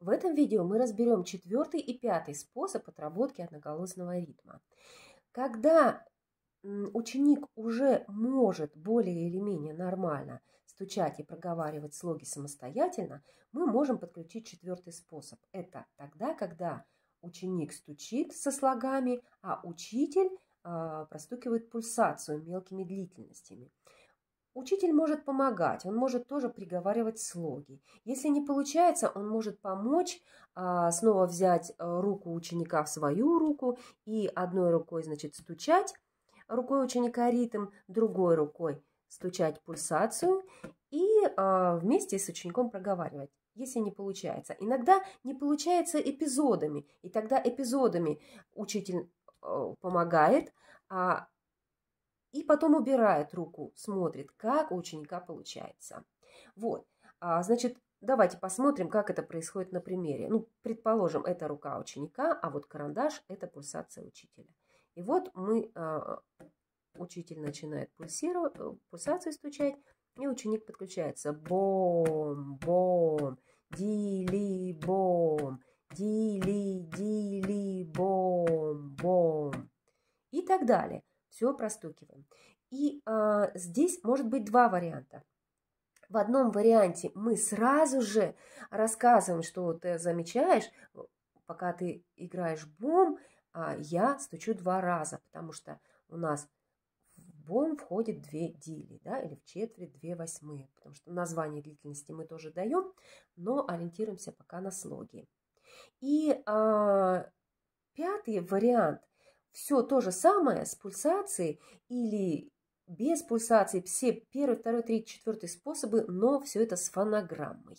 В этом видео мы разберем четвертый и пятый способ отработки одноголосного ритма. Когда ученик уже может более или менее нормально стучать и проговаривать слоги самостоятельно, мы можем подключить четвертый способ. Это тогда, когда ученик стучит со слогами, а учитель э, простукивает пульсацию мелкими длительностями. Учитель может помогать, он может тоже приговаривать слоги. Если не получается, он может помочь а, снова взять э, руку ученика в свою руку и одной рукой, значит, стучать рукой ученика ритм, другой рукой стучать пульсацию и а, вместе с учеником проговаривать если не получается. Иногда не получается эпизодами, и тогда эпизодами учитель э, помогает, а потом убирает руку, смотрит, как у ученика получается. Вот, а, значит, давайте посмотрим, как это происходит на примере. Ну, предположим, это рука ученика, а вот карандаш – это пульсация учителя. И вот мы, а, учитель начинает пульсировать, э, пульсацию стучать, и ученик подключается. Бом, бом, дили, бом, дили, дили, бом, бом. И так далее. Все простукиваем. И э, здесь может быть два варианта. В одном варианте мы сразу же рассказываем, что ты замечаешь, э, пока ты играешь бом, а я стучу два раза, потому что у нас в бом входит две дили, да, или в четверть две восьмые, потому что название длительности мы тоже даем, но ориентируемся пока на слоги. И э, пятый вариант все то же самое с пульсацией или без пульсации, все первый, второй, третий, четвертый способы, но все это с фонограммой.